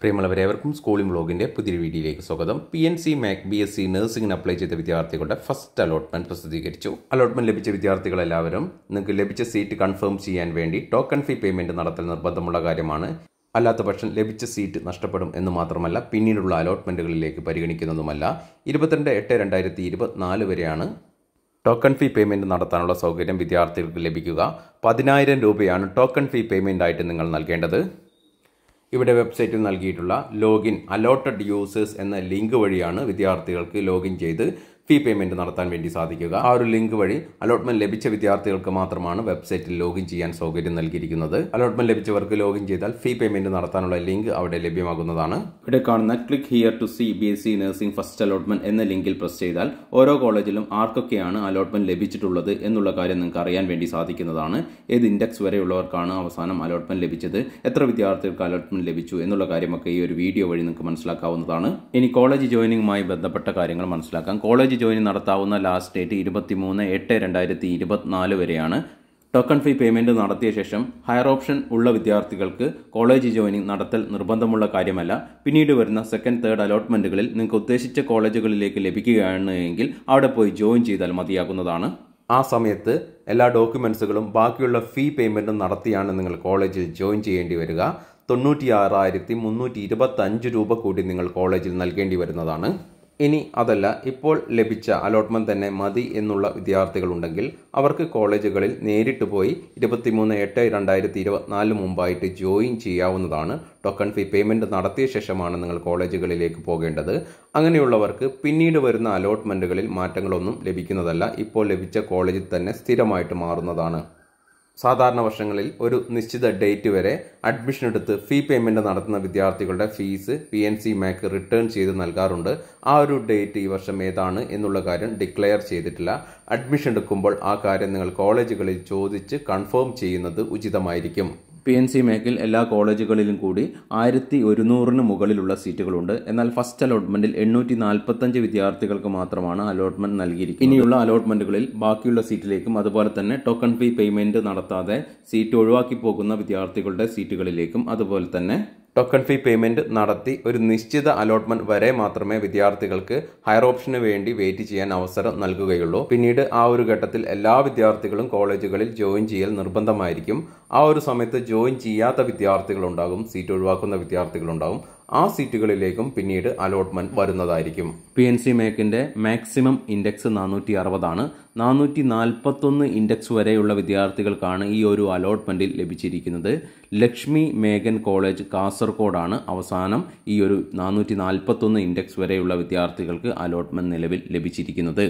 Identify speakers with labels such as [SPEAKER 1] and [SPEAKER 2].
[SPEAKER 1] പ്രിയമുള്ളവരെ സ്കൂളിംഗ് ബ്ലോഗിൻ്റെ പുതിയ വീഡിയോയിലേക്ക് സ്വാഗതം P N C MAK B S C നഴ്സിംഗിന് അപ്ലൈ ചെയ്ത വിദ്യാർത്ഥികളുടെ ഫസ്റ്റ് അലോട്ട്മെൻറ്റ് പ്രസിദ്ധീകരിച്ചു അലോട്ട്മെൻറ്റ് ലഭിച്ച വിദ്യാർത്ഥികളെല്ലാവരും നിങ്ങൾക്ക് ലഭിച്ച സീറ്റ് കൺഫേം ചെയ്യാൻ വേണ്ടി ടോക്കൺ ഫീ പേയ്മെൻറ്റ് നടത്തൽ നിർബന്ധമുള്ള കാര്യമാണ് അല്ലാത്ത പക്ഷം ലഭിച്ച സീറ്റ് നഷ്ടപ്പെടും എന്ന് മാത്രമല്ല പിന്നീടുള്ള അലോട്ട്മെൻറ്റുകളിലേക്ക് പരിഗണിക്കുന്നതുമല്ല ഇരുപത്തിരണ്ട് എട്ട് രണ്ടായിരത്തി ഇരുപത്തിനാല് വരെയാണ് ടോക്കൺ ഫീ പേയ്മെൻറ്റ് നടത്താനുള്ള സൗകര്യം വിദ്യാർത്ഥികൾക്ക് ലഭിക്കുക പതിനായിരം രൂപയാണ് ടോക്കൺ ഫീ ആയിട്ട് നിങ്ങൾ നൽകേണ്ടത് ഇവിടെ വെബ്സൈറ്റിൽ നൽകിയിട്ടുള്ള ലോഗിൻ അലോട്ടഡ് യൂസേഴ്സ് എന്ന ലിങ്ക് വഴിയാണ് വിദ്യാർത്ഥികൾക്ക് ലോഗിൻ ചെയ്ത് ഫീ പേയ്മെൻറ്റ് നടത്താൻ വേണ്ടി സാധിക്കുക ആ ഒരു ലിങ്ക് വഴി അലോട്ട്മെന്റ് ലഭിച്ച വിദ്യാർത്ഥികൾക്ക് മാത്രമാണ് വെബ്സൈറ്റിൽ ലോഗിൻ ചെയ്യാൻ സൗകര്യം നൽകിയിരിക്കുന്നത് അലോട്ട്മെന്റ് ലഭിച്ചവർക്ക് ലോഗിൻ ചെയ്താൽ ഫീ പേയ്മെന്റ് നടത്താനുള്ള ലിങ്ക് അവിടെ ലഭ്യമാകുന്നതാണ് ഇവിടെ കാണുന്ന click here to see B S C nursing first allotment എന്ന ലിങ്കിൽ പ്രസ് ചെയ്താൽ ഓരോ കോളേജിലും ആർക്കൊക്കെയാണ് അലോട്ട്മെന്റ് ലഭിച്ചിട്ടുള്ളത് എന്നുള്ള കാര്യം നിങ്ങൾക്ക് അറിയാൻ വേണ്ടി സാധിക്കുന്നതാണ് ഏത് ഇൻഡെക്സ് വരെയുള്ളവർക്കാണ് അവസാനം അലോട്ട്മെന്റ് ലഭിച്ചത് എത്ര വിദ്യാർത്ഥികൾക്ക് അലോട്ട്മെന്റ് ലഭിച്ചു എന്നുള്ള കാര്യമൊക്കെ ഈ ഒരു വീഡിയോ വഴി നിങ്ങൾക്ക് മനസ്സിലാക്കാവുന്നതാണ് ഇനി കോളേജ് ജോയിനിങ്ങുമായി ബന്ധപ്പെട്ട കാര്യങ്ങൾ മനസ്സിലാക്കാം കോളേജ് ജോയിൻ നടത്താവുന്ന ലാസ്റ്റ് ഡേറ്റ് മൂന്ന് എട്ട് രണ്ടായിരത്തി ഇരുപത്തിനാല് വരെയാണ് ടോക്കൺ ഫീ പേയ്മെൻറ്റ് നടത്തിയ ശേഷം ഹയർ ഓപ്ഷൻ ഉള്ള വിദ്യാർത്ഥികൾക്ക് കോളേജ് ജോയിനിങ് നടത്തൽ നിർബന്ധമുള്ള കാര്യമല്ല പിന്നീട് വരുന്ന സെക്കൻഡ് തേർഡ് അലോട്ട്മെൻറ്റുകളിൽ നിങ്ങൾക്ക് ഉദ്ദേശിച്ച കോളേജുകളിലേക്ക് ലഭിക്കുകയാണ് എങ്കിൽ അവിടെ പോയി ജോയിൻ ചെയ്താൽ മതിയാകുന്നതാണ് ആ സമയത്ത് എല്ലാ ഡോക്യുമെൻസുകളും ബാക്കിയുള്ള ഫീ പേയ്മെൻറ്റും നടത്തിയാണ് നിങ്ങൾ കോളേജിൽ ജോയിൻ ചെയ്യേണ്ടി വരിക തൊണ്ണൂറ്റി ആറായിരത്തി മുന്നൂറ്റി ഇരുപത്തഞ്ച് രൂപ കൂടി നിങ്ങൾ കോളേജിൽ നൽകേണ്ടി വരുന്നതാണ് ഇനി അതല്ല ഇപ്പോൾ ലഭിച്ച അലോട്ട്മെൻറ്റ് തന്നെ മതി എന്നുള്ള വിദ്യാർത്ഥികളുണ്ടെങ്കിൽ അവർക്ക് കോളേജുകളിൽ നേരിട്ട് പോയി ഇരുപത്തിമൂന്ന് എട്ട് രണ്ടായിരത്തി ഇരുപത്തിനാലിന് മുമ്പായിട്ട് ജോയിൻ ചെയ്യാവുന്നതാണ് ടോക്കൺ ഫീ പേയ്മെൻറ്റ് നടത്തിയ ശേഷമാണ് നിങ്ങൾ കോളേജുകളിലേക്ക് പോകേണ്ടത് അങ്ങനെയുള്ളവർക്ക് പിന്നീട് വരുന്ന അലോട്ട്മെൻറ്റുകളിൽ മാറ്റങ്ങളൊന്നും ലഭിക്കുന്നതല്ല ഇപ്പോൾ ലഭിച്ച കോളേജിൽ തന്നെ സ്ഥിരമായിട്ട് മാറുന്നതാണ് സാധാരണ വർഷങ്ങളിൽ ഒരു നിശ്ചിത ഡേറ്റ് വരെ അഡ്മിഷൻ എടുത്ത് ഫീ പേയ്മെൻറ്റ് നടത്തുന്ന വിദ്യാർത്ഥികളുടെ fees P N C MAK return ചെയ്ത് നൽകാറുണ്ട് ആ ഒരു ഡേറ്റ് ഈ വർഷം ഏതാണ് എന്നുള്ള കാര്യം ഡിക്ലെയർ ചെയ്തിട്ടില്ല അഡ്മിഷൻ എടുക്കുമ്പോൾ ആ കാര്യം നിങ്ങൾ കോളേജുകളിൽ ചോദിച്ച് കൺഫേം ചെയ്യുന്നത് ഉചിതമായിരിക്കും പി എൻ സി മേക്കിൽ എല്ലാ കോളേജുകളിലും കൂടി ആയിരത്തി ഒരുന്നൂറിന് മുകളിലുള്ള സീറ്റുകളുണ്ട് എന്നാൽ ഫസ്റ്റ് അലോട്ട്മെന്റിൽ എണ്ണൂറ്റി നാൽപ്പത്തഞ്ച് വിദ്യാർത്ഥികൾക്ക് മാത്രമാണ് അലോട്ട്മെന്റ് നൽകിയിരിക്കുന്നത് ഇനിയുള്ള അലോട്ട്മെന്റുകളിൽ ബാക്കിയുള്ള സീറ്റിലേക്കും അതുപോലെ തന്നെ ടോക്കൺ ഫീ പേയ്മെന്റ് നടത്താതെ സീറ്റ് ഒഴിവാക്കി പോകുന്ന വിദ്യാർത്ഥികളുടെ സീറ്റുകളിലേക്കും അതുപോലെ തന്നെ ടോക്കൺ ഫീ പേയ്മെൻറ്റ് നടത്തി ഒരു നിശ്ചിത അലോട്ട്മെൻറ്റ് വരെ മാത്രമേ വിദ്യാർത്ഥികൾക്ക് ഹയർ ഓപ്ഷന് വേണ്ടി വെയിറ്റ് ചെയ്യാൻ അവസരം നൽകുകയുള്ളൂ പിന്നീട് ആ ഒരു ഘട്ടത്തിൽ എല്ലാ വിദ്യാർത്ഥികളും കോളേജുകളിൽ ജോയിൻ ചെയ്യൽ നിർബന്ധമായിരിക്കും ആ ഒരു സമയത്ത് ജോയിൻ ചെയ്യാത്ത വിദ്യാർത്ഥികളുണ്ടാകും സീറ്റ് ഒഴിവാക്കുന്ന വിദ്യാർത്ഥികളുണ്ടാകും ആ സീറ്റുകളിലേക്കും പിന്നീട് അലോട്ട്മെന്റ് വരുന്നതായിരിക്കും പി എൻ സി മേക്കിന്റെ മാക്സിമം ഇൻഡെക്സ് നാനൂറ്റി അറുപതാണ് നാനൂറ്റി നാൽപ്പത്തൊന്ന് ഇൻഡെക്സ് വരെയുള്ള വിദ്യാർത്ഥികൾക്കാണ് ഈ ഒരു അലോട്ട്മെന്റിൽ ലഭിച്ചിരിക്കുന്നത് ലക്ഷ്മി മേഗൻ കോളേജ് കാസർഗോഡാണ് അവസാനം ഈ ഒരു നാനൂറ്റി നാൽപ്പത്തൊന്ന് ഇൻഡെക്സ് വരെയുള്ള വിദ്യാർത്ഥികൾക്ക് അലോട്ട്മെന്റ് നിലവിൽ ലഭിച്ചിരിക്കുന്നത്